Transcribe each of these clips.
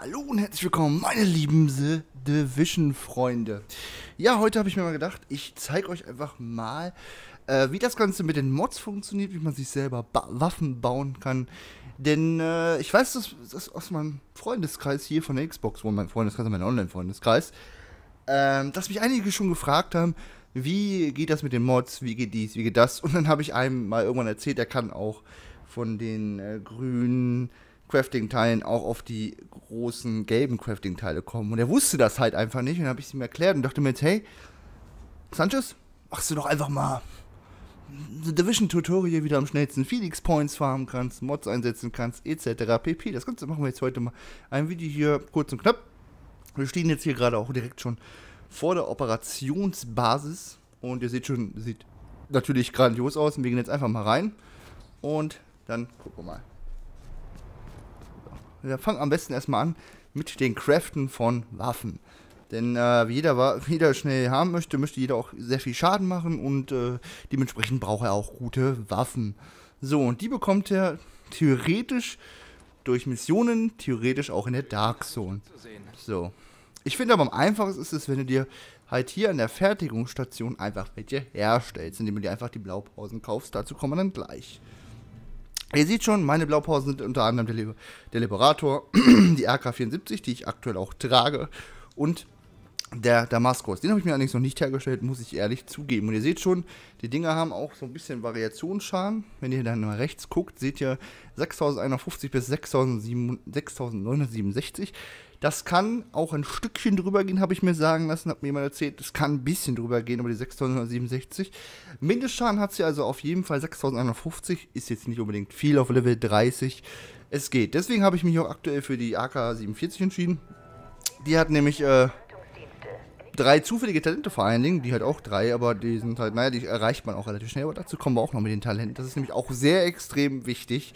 hallo und herzlich willkommen, meine lieben The Division-Freunde. Ja, heute habe ich mir mal gedacht, ich zeige euch einfach mal, äh, wie das Ganze mit den Mods funktioniert, wie man sich selber ba Waffen bauen kann. Denn äh, ich weiß das, das aus meinem Freundeskreis hier von der Xbox, wo mein Freundeskreis, mein Online-Freundeskreis, äh, dass mich einige schon gefragt haben, wie geht das mit den Mods, wie geht dies, wie geht das. Und dann habe ich einem mal irgendwann erzählt, er kann auch von den äh, grünen... Crafting-Teilen auch auf die großen gelben Crafting-Teile kommen. Und er wusste das halt einfach nicht. Und dann habe ich es ihm erklärt und dachte mir jetzt, hey, Sanchez, machst du doch einfach mal The Division-Tutorial, wie du am schnellsten Felix-Points farmen kannst, Mods einsetzen kannst, etc. pp. Das Ganze machen wir jetzt heute mal. Ein Video hier kurz und knapp. Wir stehen jetzt hier gerade auch direkt schon vor der Operationsbasis. Und ihr seht schon, sieht natürlich grandios aus. Und wir gehen jetzt einfach mal rein. Und dann gucken wir mal wir fangen am besten erstmal an mit den Craften von Waffen. Denn äh, wie, jeder, wie jeder schnell haben möchte, möchte jeder auch sehr viel Schaden machen und äh, dementsprechend braucht er auch gute Waffen. So, und die bekommt er theoretisch durch Missionen, theoretisch auch in der Dark Zone. So. Ich finde aber am einfachsten ist es, wenn du dir halt hier an der Fertigungsstation einfach welche herstellst, indem du dir einfach die Blaupausen kaufst. Dazu kommen wir dann gleich. Ihr seht schon, meine Blaupausen sind unter anderem der, Le der Liberator, die RK-74, die ich aktuell auch trage, und der Damaskus. Den habe ich mir allerdings noch nicht hergestellt, muss ich ehrlich zugeben. Und ihr seht schon, die Dinger haben auch so ein bisschen Variationscharme. Wenn ihr dann mal rechts guckt, seht ihr 6150 bis 6967. Das kann auch ein Stückchen drüber gehen, habe ich mir sagen lassen, hat mir jemand erzählt. Das kann ein bisschen drüber gehen, über die 6167. Mindestschaden hat sie also auf jeden Fall 6150. Ist jetzt nicht unbedingt viel auf Level 30. Es geht. Deswegen habe ich mich auch aktuell für die AK-47 entschieden. Die hat nämlich äh, drei zufällige Talente vor allen Dingen. Die hat auch drei, aber die sind halt, naja, die erreicht man auch relativ schnell. Aber dazu kommen wir auch noch mit den Talenten. Das ist nämlich auch sehr extrem wichtig.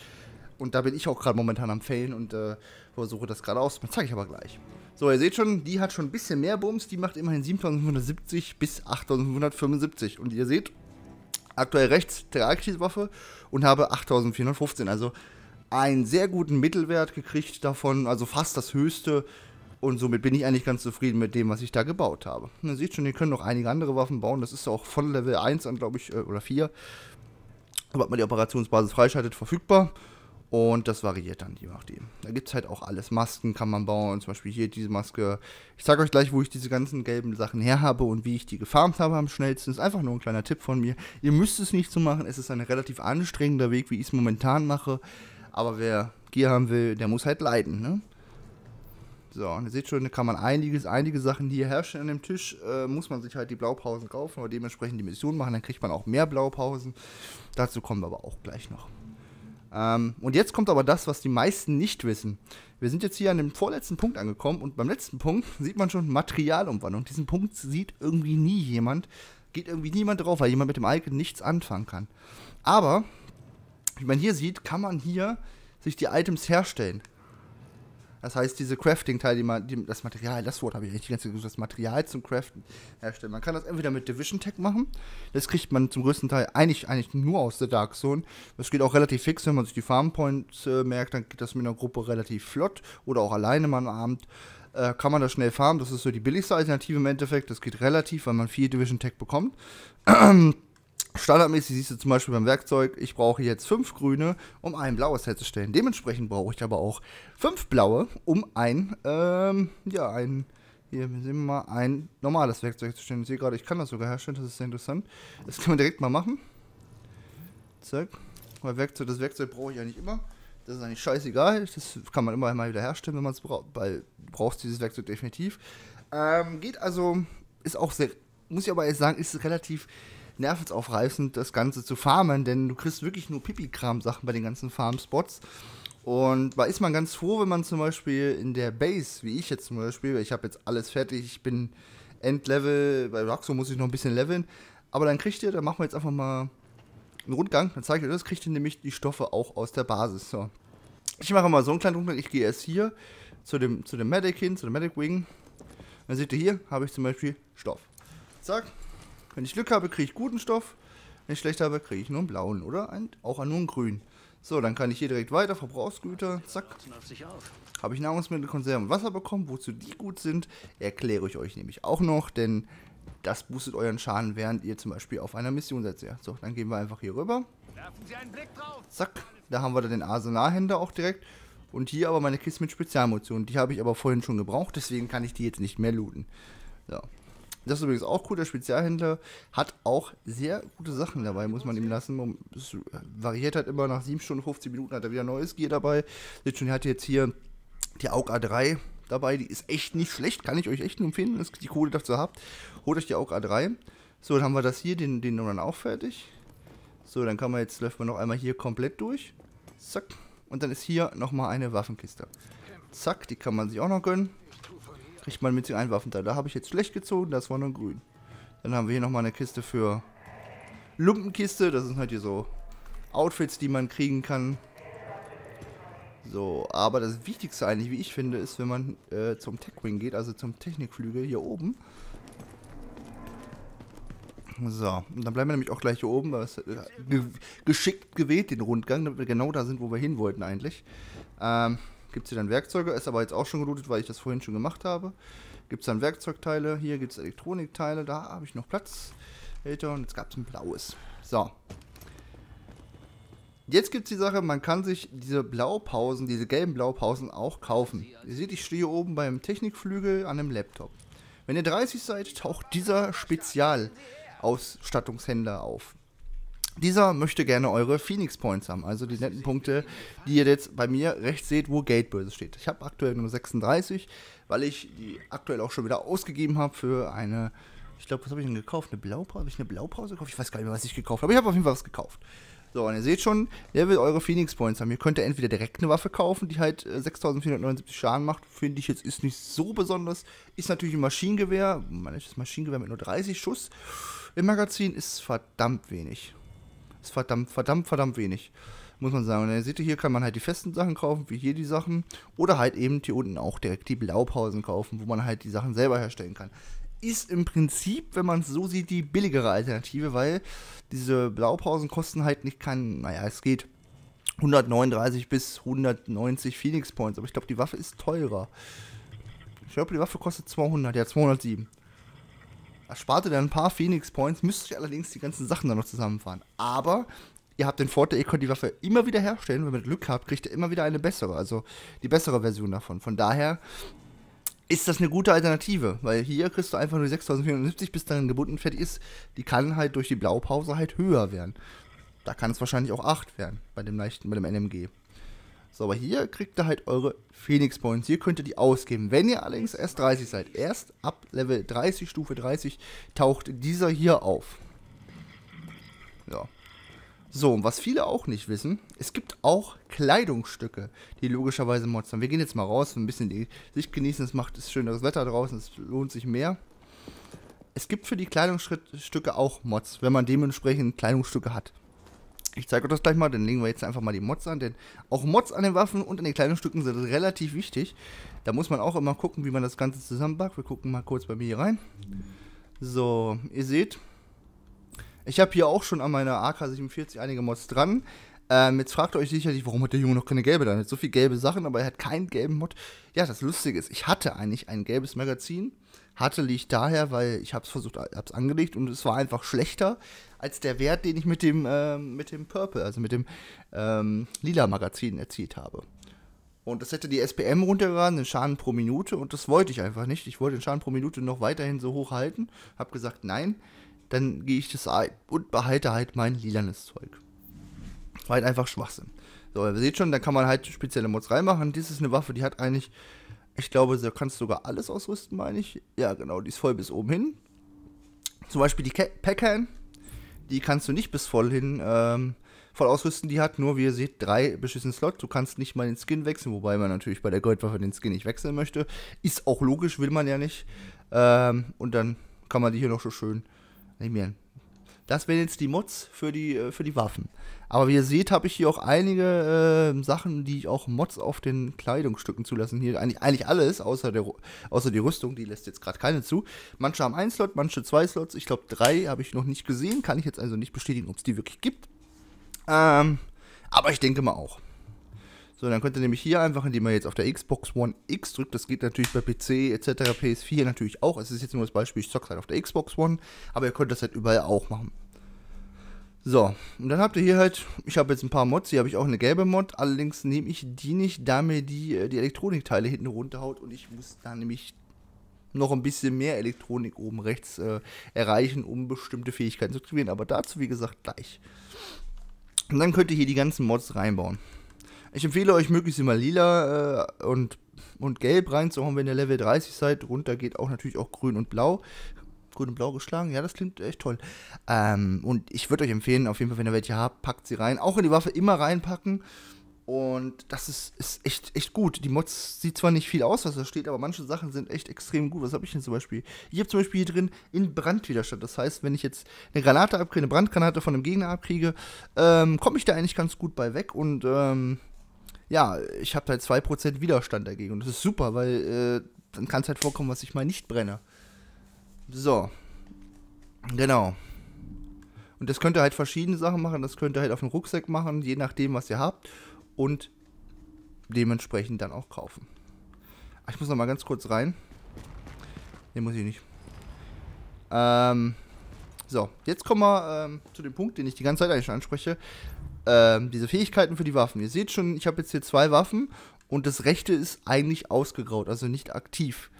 Und da bin ich auch gerade momentan am Fällen und äh, versuche das gerade aus. Das zeige ich aber gleich. So, ihr seht schon, die hat schon ein bisschen mehr Bums. Die macht immerhin 7570 bis 8575. Und ihr seht, aktuell rechts trage ich diese Waffe und habe 8415. Also einen sehr guten Mittelwert gekriegt davon, also fast das höchste. Und somit bin ich eigentlich ganz zufrieden mit dem, was ich da gebaut habe. Und ihr seht schon, ihr könnt noch einige andere Waffen bauen. Das ist auch von Level 1 an, glaube ich, äh, oder 4. Sobald man die Operationsbasis freischaltet, verfügbar. Und das variiert dann je nachdem. Da gibt es halt auch alles. Masken kann man bauen. Zum Beispiel hier diese Maske. Ich zeige euch gleich, wo ich diese ganzen gelben Sachen her habe und wie ich die gefarmt habe am schnellsten. Ist einfach nur ein kleiner Tipp von mir. Ihr müsst es nicht so machen. Es ist ein relativ anstrengender Weg, wie ich es momentan mache. Aber wer Gier haben will, der muss halt leiden. Ne? So, und ihr seht schon, da kann man einiges, einige Sachen hier herstellen an dem Tisch. Äh, muss man sich halt die Blaupausen kaufen oder dementsprechend die Mission machen. Dann kriegt man auch mehr Blaupausen. Dazu kommen wir aber auch gleich noch. Ähm, und jetzt kommt aber das, was die meisten nicht wissen. Wir sind jetzt hier an dem vorletzten Punkt angekommen und beim letzten Punkt sieht man schon Materialumwandlung. Diesen Punkt sieht irgendwie nie jemand, geht irgendwie niemand drauf, weil jemand mit dem Icon nichts anfangen kann. Aber, wie man hier sieht, kann man hier sich die Items herstellen. Das heißt, diese Crafting-Teile, die man, die, das Material, das Wort habe ich richtig ganz gesagt, das Material zum Craften herstellen. Man kann das entweder mit Division Tech machen, das kriegt man zum größten Teil eigentlich, eigentlich nur aus der Dark Zone. Das geht auch relativ fix, wenn man sich die Farm Points äh, merkt, dann geht das mit einer Gruppe relativ flott oder auch alleine mal am Abend. Äh, kann man das schnell farmen, das ist so die billigste Alternative im Endeffekt. Das geht relativ, weil man viel Division Tech bekommt. Standardmäßig siehst du zum Beispiel beim Werkzeug, ich brauche jetzt fünf grüne, um ein blaues herzustellen. Dementsprechend brauche ich aber auch fünf blaue, um ein, ähm, ja, ein, hier sehen wir mal, ein normales Werkzeug zu stellen. Ich sehe gerade, ich kann das sogar herstellen, das ist sehr interessant. Das können wir direkt mal machen. Zack. Weil Werkzeug, das Werkzeug brauche ich ja nicht immer. Das ist eigentlich scheißegal. Das kann man immer mal wieder herstellen, wenn man es braucht. Weil du brauchst dieses Werkzeug definitiv. Ähm, geht also, ist auch sehr, muss ich aber jetzt sagen, ist relativ nervensaufreißend, das Ganze zu farmen, denn du kriegst wirklich nur Pipi-Kram-Sachen bei den ganzen Farm-Spots. Und da ist man ganz froh, wenn man zum Beispiel in der Base, wie ich jetzt zum Beispiel, ich habe jetzt alles fertig, ich bin Endlevel, bei Roxo muss ich noch ein bisschen leveln, aber dann kriegt ihr, dann machen wir jetzt einfach mal einen Rundgang, dann zeige ich euch das, kriegt ihr nämlich die Stoffe auch aus der Basis. So. Ich mache mal so einen kleinen Rundgang, ich gehe erst hier zu dem, zu dem Medic hin, zu dem Medic Wing. Dann seht ihr hier, habe ich zum Beispiel Stoff. Zack, wenn ich Glück habe, kriege ich guten Stoff. Wenn ich schlecht habe, kriege ich nur einen blauen, oder? Ein, auch nur einen grünen. So, dann kann ich hier direkt weiter. Verbrauchsgüter, zack. Habe ich Nahrungsmittel, Konserven und Wasser bekommen. Wozu die gut sind, erkläre ich euch nämlich auch noch, denn das boostet euren Schaden, während ihr zum Beispiel auf einer Mission seid. Ja, so, dann gehen wir einfach hier rüber. Zack, da haben wir dann den Arsenalhänder auch direkt. Und hier aber meine Kiste mit Spezialmotionen. Die habe ich aber vorhin schon gebraucht, deswegen kann ich die jetzt nicht mehr looten. So, das ist übrigens auch cool, der Spezialhändler hat auch sehr gute Sachen dabei, muss man ihm lassen. Es äh, variiert halt immer nach 7 Stunden 15 Minuten hat er wieder neues Gear dabei. Seht schon, er hat jetzt hier die AUG A3 dabei, die ist echt nicht schlecht, kann ich euch echt nur empfehlen, dass ihr die Kohle dazu habt. Holt euch die AUG A3. So, dann haben wir das hier, den, den dann auch fertig. So, dann kann man jetzt, läuft man noch einmal hier komplett durch. Zack. Und dann ist hier nochmal eine Waffenkiste. Zack, die kann man sich auch noch gönnen kriegt man mit den Einwaffenteil. Da habe ich jetzt schlecht gezogen, das war nur grün. Dann haben wir hier nochmal eine Kiste für Lumpenkiste. Das sind halt hier so Outfits, die man kriegen kann. So, aber das Wichtigste eigentlich, wie ich finde, ist, wenn man äh, zum Techwing geht, also zum Technikflügel hier oben. So, und dann bleiben wir nämlich auch gleich hier oben, weil es äh, ge geschickt gewählt den Rundgang, damit wir genau da sind, wo wir hin wollten eigentlich. Ähm, Gibt es hier dann Werkzeuge, ist aber jetzt auch schon gelootet, weil ich das vorhin schon gemacht habe. Gibt es dann Werkzeugteile, hier gibt es Elektronikteile, da habe ich noch Platz. Älter und jetzt gab es ein blaues. So. Jetzt gibt es die Sache, man kann sich diese Blaupausen, diese gelben Blaupausen auch kaufen. Ihr seht, ich stehe oben beim Technikflügel an einem Laptop. Wenn ihr 30 seid, taucht dieser Spezialausstattungshändler auf. Dieser möchte gerne eure Phoenix Points haben, also die netten Punkte, die ihr jetzt bei mir rechts seht, wo Geldbörse steht. Ich habe aktuell nur 36, weil ich die aktuell auch schon wieder ausgegeben habe für eine, ich glaube, was habe ich denn gekauft? Eine Blaupause? Habe ich eine Blaupause gekauft? Ich weiß gar nicht mehr, was ich gekauft habe. Ich habe auf jeden Fall was gekauft. So, und ihr seht schon, der will eure Phoenix Points haben. Ihr könnt ja entweder direkt eine Waffe kaufen, die halt 6479 äh, Schaden macht. Finde ich jetzt ist nicht so besonders. Ist natürlich ein Maschinengewehr. das Maschinengewehr mit nur 30 Schuss im Magazin ist verdammt wenig. Ist verdammt, verdammt, verdammt wenig. Muss man sagen. Und dann seht ihr, hier kann man halt die festen Sachen kaufen, wie hier die Sachen. Oder halt eben hier unten auch direkt die Blaupausen kaufen, wo man halt die Sachen selber herstellen kann. Ist im Prinzip, wenn man es so sieht, die billigere Alternative, weil diese Blaupausen kosten halt nicht kein, naja, es geht 139 bis 190 Phoenix Points. Aber ich glaube, die Waffe ist teurer. Ich glaube, die Waffe kostet 200. Ja, 207. Erspart ihr dann ein paar Phoenix Points, müsst ihr allerdings die ganzen Sachen dann noch zusammenfahren. Aber ihr habt den Vorteil, ihr könnt die Waffe immer wieder herstellen. Wenn ihr Glück habt, kriegt ihr immer wieder eine bessere, also die bessere Version davon. Von daher ist das eine gute Alternative, weil hier kriegst du einfach nur die 6470, bis dann gebunden fertig ist. Die kann halt durch die Blaupause halt höher werden. Da kann es wahrscheinlich auch 8 werden bei dem leichten, bei dem NMG. So, aber hier kriegt ihr halt eure Phoenix Points. Hier könnt ihr die ausgeben. Wenn ihr allerdings erst 30 seid, erst ab Level 30, Stufe 30, taucht dieser hier auf. Ja. So, und was viele auch nicht wissen, es gibt auch Kleidungsstücke, die logischerweise Mods haben. Wir gehen jetzt mal raus, ein bisschen die Sicht genießen, es macht schöneres Wetter draußen, es lohnt sich mehr. Es gibt für die Kleidungsstücke auch Mods, wenn man dementsprechend Kleidungsstücke hat. Ich zeige euch das gleich mal, dann legen wir jetzt einfach mal die Mods an, denn auch Mods an den Waffen und an den kleinen Stücken sind relativ wichtig. Da muss man auch immer gucken, wie man das Ganze zusammenbackt. Wir gucken mal kurz bei mir hier rein. So, ihr seht, ich habe hier auch schon an meiner AK-47 einige Mods dran. Ähm, jetzt fragt ihr euch sicherlich, warum hat der Junge noch keine gelbe? Dann hat so viel gelbe Sachen, aber er hat keinen gelben Mod. Ja, das Lustige ist, ich hatte eigentlich ein gelbes Magazin hatte, liegt daher, weil ich habe es versucht, habe es angelegt und es war einfach schlechter als der Wert, den ich mit dem, äh, mit dem Purple, also mit dem ähm, lila Magazin erzielt habe. Und das hätte die SPM runtergerannt, den Schaden pro Minute und das wollte ich einfach nicht. Ich wollte den Schaden pro Minute noch weiterhin so hoch halten, habe gesagt, nein, dann gehe ich das ein und behalte halt mein lilanes Zeug. War halt einfach Schwachsinn. So, ihr seht schon, da kann man halt spezielle Mods reinmachen. Dies ist eine Waffe, die hat eigentlich ich glaube, da kannst du sogar alles ausrüsten, meine ich. Ja, genau, die ist voll bis oben hin. Zum Beispiel die Packhand, die kannst du nicht bis voll hin ähm, voll ausrüsten. Die hat nur, wie ihr seht, drei beschissenen Slots. Du kannst nicht mal den Skin wechseln, wobei man natürlich bei der Goldwaffe den Skin nicht wechseln möchte. Ist auch logisch, will man ja nicht. Ähm, und dann kann man die hier noch so schön animieren. Das wären jetzt die Mods für die, äh, für die Waffen. Aber wie ihr seht, habe ich hier auch einige äh, Sachen, die ich auch Mods auf den Kleidungsstücken zulassen. Hier eigentlich, eigentlich alles, außer, der, außer die Rüstung, die lässt jetzt gerade keine zu. Manche haben einen Slot, manche zwei Slots. Ich glaube, drei habe ich noch nicht gesehen. Kann ich jetzt also nicht bestätigen, ob es die wirklich gibt. Ähm, aber ich denke mal auch. So, dann könnt ihr nämlich hier einfach, indem ihr jetzt auf der Xbox One X drückt, das geht natürlich bei PC etc., PS4 natürlich auch, es ist jetzt nur das Beispiel, ich zock's halt auf der Xbox One, aber ihr könnt das halt überall auch machen. So, und dann habt ihr hier halt, ich habe jetzt ein paar Mods, hier habe ich auch eine gelbe Mod, allerdings nehme ich die nicht, da mir die, äh, die Elektronikteile hinten runterhaut und ich muss da nämlich noch ein bisschen mehr Elektronik oben rechts äh, erreichen, um bestimmte Fähigkeiten zu aktivieren, aber dazu wie gesagt gleich. Und dann könnt ihr hier die ganzen Mods reinbauen. Ich empfehle euch möglichst immer lila äh, und, und gelb reinzuhauen, wenn ihr Level 30 seid. Runter geht auch natürlich auch grün und blau. Grün und Blau geschlagen. Ja, das klingt echt toll. Ähm, und ich würde euch empfehlen, auf jeden Fall, wenn ihr welche habt, packt sie rein. Auch in die Waffe immer reinpacken. Und das ist, ist echt, echt gut. Die Mods sieht zwar nicht viel aus, was da steht, aber manche Sachen sind echt extrem gut. Was habe ich denn zum Beispiel? Ich habe zum Beispiel hier drin in Brandwiderstand. Das heißt, wenn ich jetzt eine Granate abkriege, eine Brandgranate von einem Gegner abkriege, ähm, komme ich da eigentlich ganz gut bei weg und ähm, ja, ich habe halt 2% Widerstand dagegen. Und das ist super, weil äh, dann kann es halt vorkommen, was ich mal nicht brenne. So. Genau. Und das könnt ihr halt verschiedene Sachen machen. Das könnt ihr halt auf dem Rucksack machen, je nachdem, was ihr habt. Und dementsprechend dann auch kaufen. Ah, ich muss noch mal ganz kurz rein. Ne, muss ich nicht. Ähm, so, jetzt kommen wir ähm, zu dem Punkt, den ich die ganze Zeit eigentlich schon anspreche ähm, diese Fähigkeiten für die Waffen. Ihr seht schon, ich habe jetzt hier zwei Waffen und das rechte ist eigentlich ausgegraut, also nicht aktiv.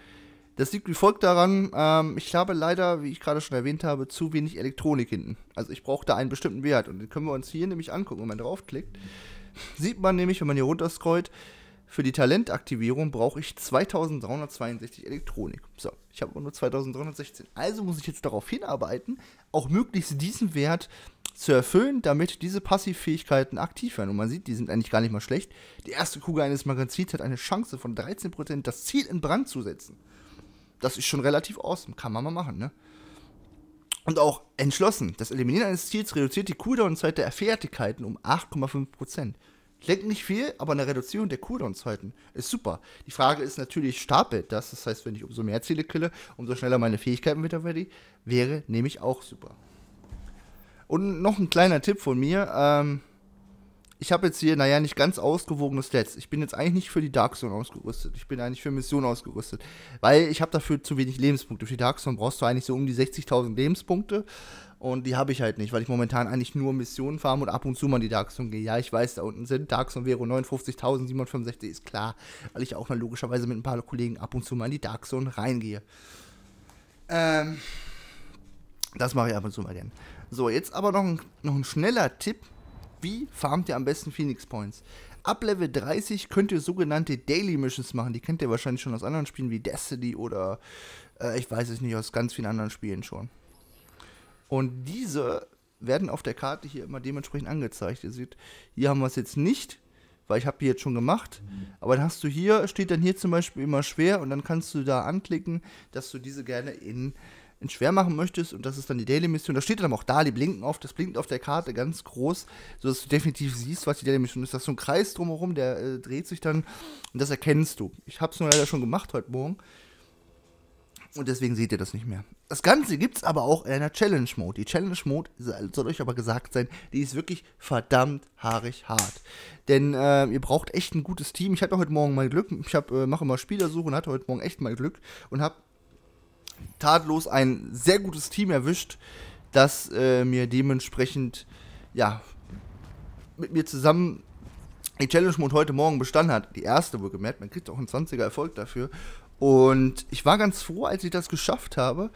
Das liegt wie folgt daran, ähm, ich habe leider, wie ich gerade schon erwähnt habe, zu wenig Elektronik hinten. Also ich brauche da einen bestimmten Wert und den können wir uns hier nämlich angucken, wenn man draufklickt. Sieht man nämlich, wenn man hier runterscrollt, für die Talentaktivierung brauche ich 2362 Elektronik. So, ich habe nur 2316. Also muss ich jetzt darauf hinarbeiten, auch möglichst diesen Wert zu erfüllen, damit diese Passivfähigkeiten aktiv werden. Und man sieht, die sind eigentlich gar nicht mal schlecht. Die erste Kugel eines Magazins hat eine Chance von 13%, das Ziel in Brand zu setzen. Das ist schon relativ awesome, kann man mal machen, ne? Und auch entschlossen. Das Eliminieren eines Ziels reduziert die Cooldown-Zeit der Fertigkeiten um 8,5%. Lenkt nicht viel, aber eine Reduzierung der Cooldown-Zeiten ist super. Die Frage ist natürlich, stapelt das? Das heißt, wenn ich umso mehr Ziele kille, umso schneller meine Fähigkeiten wieder werde, wäre nämlich auch super. Und noch ein kleiner Tipp von mir. Ähm, ich habe jetzt hier, naja, nicht ganz ausgewogene Stats. Ich bin jetzt eigentlich nicht für die Dark Zone ausgerüstet. Ich bin eigentlich für Mission ausgerüstet. Weil ich habe dafür zu wenig Lebenspunkte. Für die Dark Zone brauchst du eigentlich so um die 60.000 Lebenspunkte. Und die habe ich halt nicht, weil ich momentan eigentlich nur Missionen farme und ab und zu mal in die Dark Zone gehe. Ja, ich weiß, da unten sind Dark Zone Vero 59.765, ist klar. Weil ich auch mal logischerweise mit ein paar Kollegen ab und zu mal in die Dark Zone reingehe. Ähm, das mache ich ab und zu mal gern. So, jetzt aber noch ein, noch ein schneller Tipp. Wie farmt ihr am besten Phoenix Points? Ab Level 30 könnt ihr sogenannte Daily Missions machen. Die kennt ihr wahrscheinlich schon aus anderen Spielen wie Destiny oder äh, ich weiß es nicht, aus ganz vielen anderen Spielen schon. Und diese werden auf der Karte hier immer dementsprechend angezeigt. Ihr seht, hier haben wir es jetzt nicht, weil ich habe die jetzt schon gemacht. Aber dann hast du hier, steht dann hier zum Beispiel immer schwer und dann kannst du da anklicken, dass du diese gerne in in schwer machen möchtest, und das ist dann die Daily-Mission, da steht dann auch da, die blinken auf, das blinkt auf der Karte ganz groß, sodass du definitiv siehst, was die Daily-Mission ist. Das ist so ein Kreis drumherum, der äh, dreht sich dann und das erkennst du. Ich habe es nur leider schon gemacht heute Morgen. Und deswegen seht ihr das nicht mehr. Das Ganze gibt es aber auch in einer Challenge-Mode. Die Challenge-Mode soll euch aber gesagt sein, die ist wirklich verdammt haarig hart. Denn äh, ihr braucht echt ein gutes Team. Ich hatte heute Morgen mal Glück. Ich äh, mache immer Spielersuche und hatte heute Morgen echt mal Glück und habe tatlos ein sehr gutes Team erwischt, das äh, mir dementsprechend, ja, mit mir zusammen die Challenge Mode heute Morgen bestanden hat. Die erste, wohl gemerkt, man kriegt auch einen 20er Erfolg dafür. Und ich war ganz froh, als ich das geschafft habe.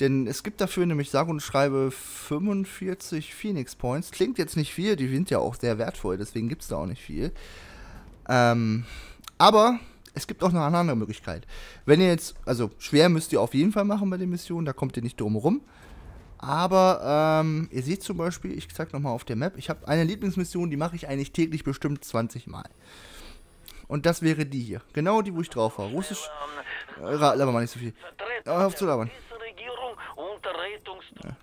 Denn es gibt dafür nämlich, sage und schreibe, 45 Phoenix Points. Klingt jetzt nicht viel, die sind ja auch sehr wertvoll, deswegen gibt es da auch nicht viel. Ähm, aber es gibt auch noch eine andere Möglichkeit. Wenn ihr jetzt, also schwer müsst ihr auf jeden Fall machen bei den Missionen, da kommt ihr nicht drum rum. Aber ähm, ihr seht zum Beispiel, ich zeig nochmal auf der Map, ich habe eine Lieblingsmission, die mache ich eigentlich täglich bestimmt 20 Mal. Und das wäre die hier. Genau die, wo ich drauf war. Russisch. Äh, laber mal nicht so viel. Äh, hör auf zu labern. Ja.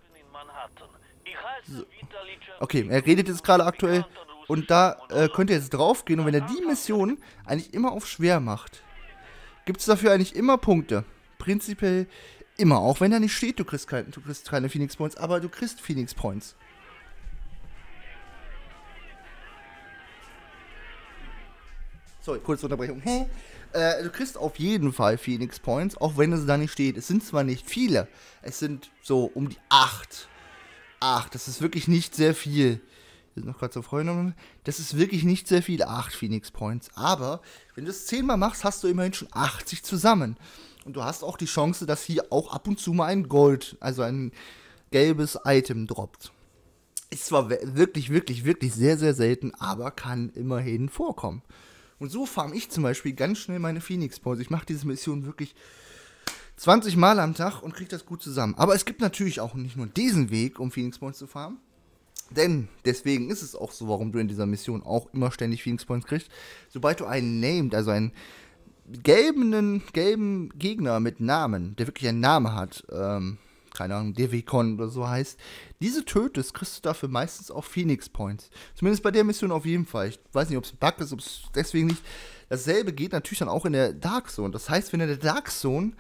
So. Okay, er redet jetzt gerade aktuell und da äh, könnt ihr jetzt draufgehen und wenn ihr die Mission eigentlich immer auf schwer macht, gibt es dafür eigentlich immer Punkte. Prinzipiell immer, auch wenn da nicht steht, du kriegst, kein, du kriegst keine Phoenix Points, aber du kriegst Phoenix Points. Sorry, kurze Unterbrechung. Hä? Äh, du kriegst auf jeden Fall Phoenix Points, auch wenn es da nicht steht. Es sind zwar nicht viele, es sind so um die 8. 8, das ist wirklich nicht sehr viel wir sind noch gerade so Freunde. Das ist wirklich nicht sehr viel, 8 Phoenix Points. Aber wenn du es 10 mal machst, hast du immerhin schon 80 zusammen. Und du hast auch die Chance, dass hier auch ab und zu mal ein Gold, also ein gelbes Item droppt. Ist zwar wirklich, wirklich, wirklich sehr, sehr selten, aber kann immerhin vorkommen. Und so farm ich zum Beispiel ganz schnell meine Phoenix Points. Ich mache diese Mission wirklich 20 Mal am Tag und kriege das gut zusammen. Aber es gibt natürlich auch nicht nur diesen Weg, um Phoenix Points zu farmen. Denn deswegen ist es auch so, warum du in dieser Mission auch immer ständig Phoenix Points kriegst. Sobald du einen named, also einen gelben, gelben Gegner mit Namen, der wirklich einen Namen hat, ähm, keine Ahnung, Devicon oder so heißt, diese tötest, kriegst du dafür meistens auch Phoenix Points. Zumindest bei der Mission auf jeden Fall. Ich weiß nicht, ob es ein Bug ist, ob es deswegen nicht. Dasselbe geht natürlich dann auch in der Dark Zone. Das heißt, wenn du in der Dark Zone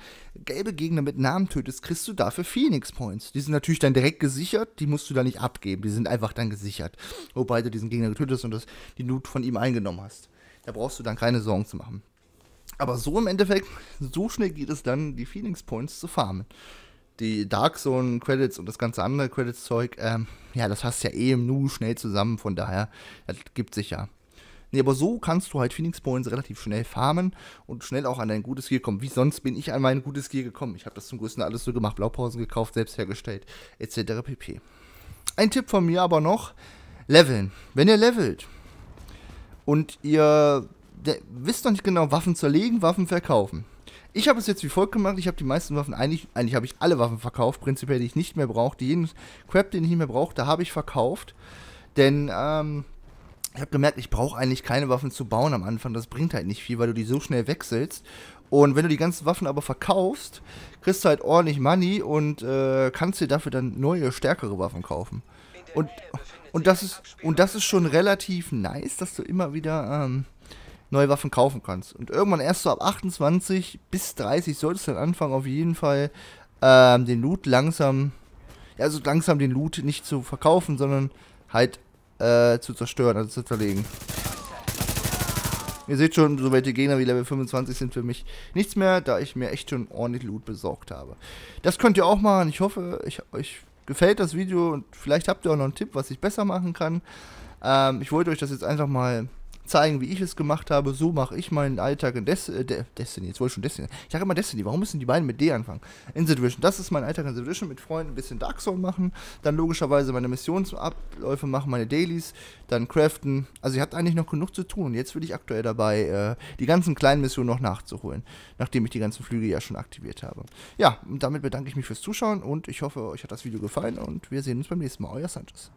gelbe Gegner mit Namen tötest, kriegst du dafür Phoenix Points. Die sind natürlich dann direkt gesichert, die musst du dann nicht abgeben. Die sind einfach dann gesichert. Wobei du diesen Gegner getötet hast und das, die Loot von ihm eingenommen hast. Da brauchst du dann keine Sorgen zu machen. Aber so im Endeffekt, so schnell geht es dann, die Phoenix Points zu farmen die Dark Zone Credits und das ganze andere Credits Zeug, ähm, ja, das hast ja eh im Nu schnell zusammen, von daher, das gibt sich ja. Nee, aber so kannst du halt Phoenix Points relativ schnell farmen und schnell auch an dein gutes Gear kommen. Wie sonst bin ich an mein gutes Gear gekommen? Ich habe das zum größten alles so gemacht, Blaupausen gekauft, selbst hergestellt, etc. pp. Ein Tipp von mir aber noch, leveln. Wenn ihr levelt und ihr wisst noch nicht genau, Waffen zerlegen, Waffen verkaufen. Ich habe es jetzt wie folgt gemacht. Ich habe die meisten Waffen, eigentlich, eigentlich habe ich alle Waffen verkauft, prinzipiell, die ich nicht mehr brauche. Jeden Crap, den ich nicht mehr brauche, da habe ich verkauft. Denn, ähm, ich habe gemerkt, ich brauche eigentlich keine Waffen zu bauen am Anfang. Das bringt halt nicht viel, weil du die so schnell wechselst. Und wenn du die ganzen Waffen aber verkaufst, kriegst du halt ordentlich Money und äh, kannst dir dafür dann neue, stärkere Waffen kaufen. Und, und, das, ist, und das ist schon relativ nice, dass du immer wieder ähm, neue Waffen kaufen kannst. Und irgendwann erst so ab 28 bis 30 solltest du dann anfangen, auf jeden Fall ähm, den Loot langsam, ja, also langsam den Loot nicht zu verkaufen, sondern halt äh, zu zerstören, also zu zerlegen. Ihr seht schon, so welche Gegner wie Level 25 sind für mich nichts mehr, da ich mir echt schon ordentlich Loot besorgt habe. Das könnt ihr auch machen. Ich hoffe, ich, euch gefällt das Video und vielleicht habt ihr auch noch einen Tipp, was ich besser machen kann. Ähm, ich wollte euch das jetzt einfach mal zeigen, wie ich es gemacht habe. So mache ich meinen Alltag in Des äh, De Destiny. Jetzt wollte ich schon Destiny. Ich sage immer Destiny. Warum müssen die beiden mit D anfangen? In The Division. Das ist mein Alltag in The Division. Mit Freunden ein bisschen Dark Soul machen. Dann logischerweise meine Missionsabläufe machen, meine Dailies. Dann craften. Also ihr habt eigentlich noch genug zu tun. Und jetzt bin ich aktuell dabei, äh, die ganzen kleinen Missionen noch nachzuholen. Nachdem ich die ganzen Flüge ja schon aktiviert habe. Ja, und damit bedanke ich mich fürs Zuschauen. Und ich hoffe, euch hat das Video gefallen. Und wir sehen uns beim nächsten Mal. Euer Sanchez.